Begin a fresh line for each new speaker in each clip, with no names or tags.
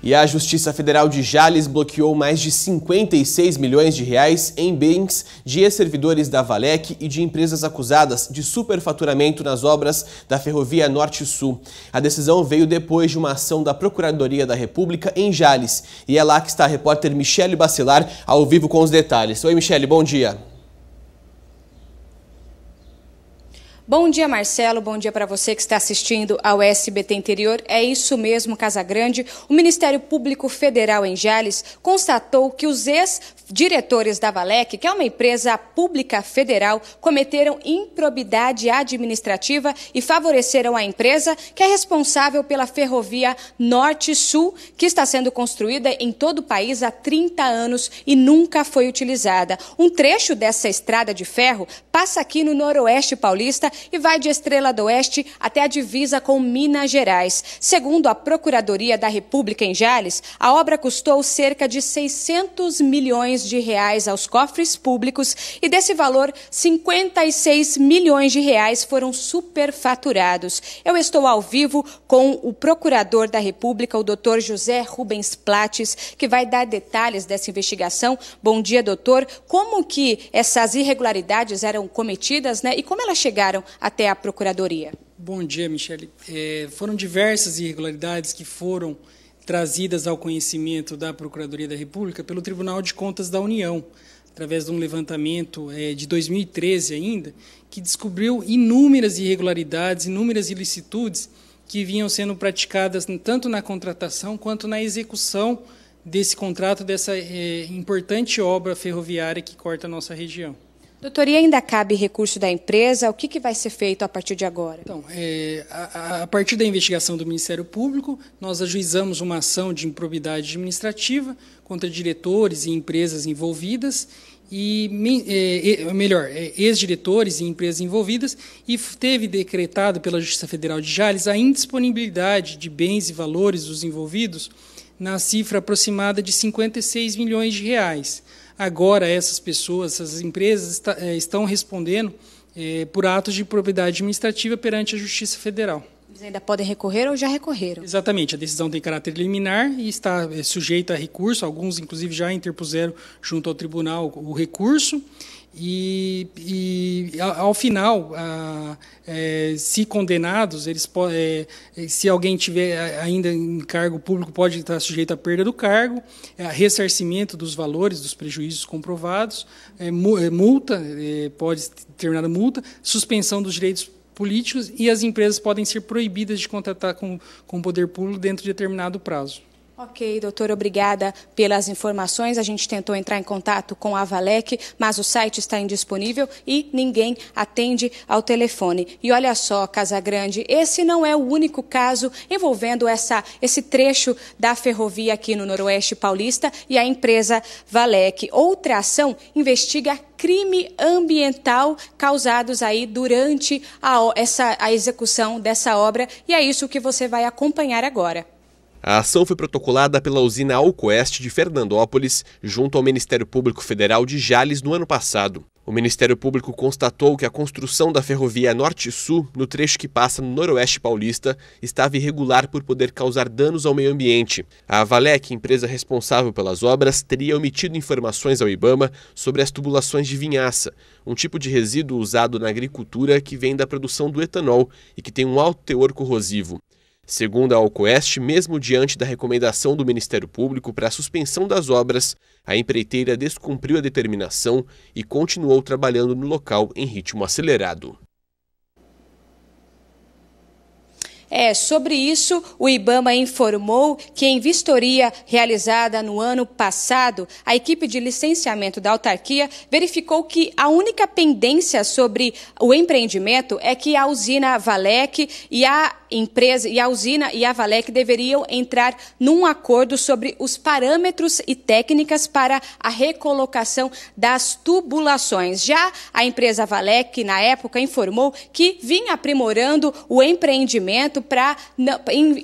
E a Justiça Federal de Jales bloqueou mais de 56 milhões de reais em bens de ex-servidores da Valec e de empresas acusadas de superfaturamento nas obras da Ferrovia Norte-Sul. A decisão veio depois de uma ação da Procuradoria da República em Jales. E é lá que está a repórter Michele Bacilar ao vivo com os detalhes. Oi, Michele, bom dia.
Bom dia, Marcelo. Bom dia para você que está assistindo ao SBT Interior. É isso mesmo, Casa Grande. O Ministério Público Federal em Jales constatou que os ex-diretores da Valec, que é uma empresa pública federal, cometeram improbidade administrativa e favoreceram a empresa que é responsável pela ferrovia Norte-Sul, que está sendo construída em todo o país há 30 anos e nunca foi utilizada. Um trecho dessa estrada de ferro passa aqui no Noroeste Paulista e vai de Estrela do Oeste até a divisa com Minas Gerais. Segundo a Procuradoria da República em Jales, a obra custou cerca de 600 milhões de reais aos cofres públicos e desse valor, 56 milhões de reais foram superfaturados. Eu estou ao vivo com o procurador da República, o doutor José Rubens Plates, que vai dar detalhes dessa investigação. Bom dia, doutor. Como que essas irregularidades eram cometidas né, e como elas chegaram até a Procuradoria.
Bom dia, Michele. É, foram diversas irregularidades que foram trazidas ao conhecimento da Procuradoria da República pelo Tribunal de Contas da União, através de um levantamento é, de 2013 ainda, que descobriu inúmeras irregularidades, inúmeras ilicitudes que vinham sendo praticadas tanto na contratação quanto na execução desse contrato, dessa é, importante obra ferroviária que corta a nossa região.
Doutor, e ainda cabe recurso da empresa? O que, que vai ser feito a partir de agora? Então,
é, a, a, partir da investigação do Ministério Público, nós ajuizamos uma ação de improbidade administrativa contra diretores e empresas envolvidas, e é, melhor, é, ex-diretores e empresas envolvidas, e teve decretado pela Justiça Federal de Jales a indisponibilidade de bens e valores dos envolvidos na cifra aproximada de 56 milhões de reais agora essas pessoas, essas empresas está, eh, estão respondendo é, por atos de propriedade administrativa perante a Justiça Federal.
Eles ainda podem recorrer ou já recorreram?
Exatamente, a decisão tem caráter liminar e está eh, sujeita a recurso. Alguns, inclusive, já interpuseram junto ao tribunal o recurso. E, e, ao final, é, se condenados, eles é, é, se alguém tiver ainda em cargo público, pode estar sujeito à perda do cargo, é, ressarcimento dos valores, dos prejuízos comprovados, é, é multa, é, pode determinada multa, suspensão dos direitos políticos e as empresas podem ser proibidas de contratar com, com o poder público dentro de determinado prazo.
Ok, doutor, obrigada pelas informações. A gente tentou entrar em contato com a Valec, mas o site está indisponível e ninguém atende ao telefone. E olha só, Casa Grande, esse não é o único caso envolvendo essa, esse trecho da ferrovia aqui no Noroeste Paulista e a empresa Valec. Outra ação investiga crime ambiental causados aí durante a, essa, a execução dessa obra e é isso que você vai acompanhar agora.
A ação foi protocolada pela usina Alcoeste de Fernandópolis, junto ao Ministério Público Federal de Jales, no ano passado. O Ministério Público constatou que a construção da ferrovia Norte-Sul, no trecho que passa no Noroeste Paulista, estava irregular por poder causar danos ao meio ambiente. A Avalec, empresa responsável pelas obras, teria omitido informações ao Ibama sobre as tubulações de vinhaça, um tipo de resíduo usado na agricultura que vem da produção do etanol e que tem um alto teor corrosivo. Segundo a Alcoeste, mesmo diante da recomendação do Ministério Público para a suspensão das obras, a empreiteira descumpriu a determinação e continuou trabalhando no local em ritmo acelerado.
É, sobre isso, o Ibama informou que, em vistoria realizada no ano passado, a equipe de licenciamento da autarquia verificou que a única pendência sobre o empreendimento é que a usina Valec e a empresa e a usina e a Valec deveriam entrar num acordo sobre os parâmetros e técnicas para a recolocação das tubulações. Já a empresa Valec, na época, informou que vinha aprimorando o empreendimento para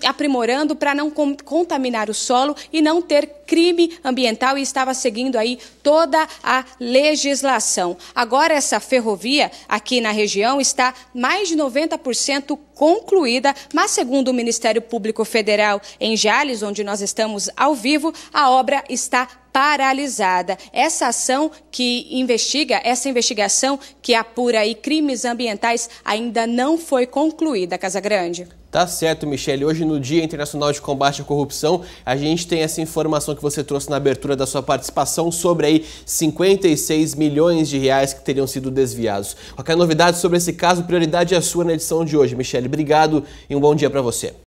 aprimorando para não contaminar o solo e não ter crime ambiental e estava seguindo aí toda a legislação. Agora essa ferrovia aqui na região está mais de 90% concluída, mas segundo o Ministério Público Federal em Jales, onde nós estamos ao vivo, a obra está paralisada. Essa ação que investiga, essa investigação que apura aí crimes ambientais ainda não foi concluída, Casa Grande.
Tá certo, Michele. Hoje, no Dia Internacional de Combate à Corrupção, a gente tem essa informação que você trouxe na abertura da sua participação sobre aí 56 milhões de reais que teriam sido desviados. Qualquer novidade sobre esse caso, prioridade é sua na edição de hoje. Michele, obrigado e um bom dia para você.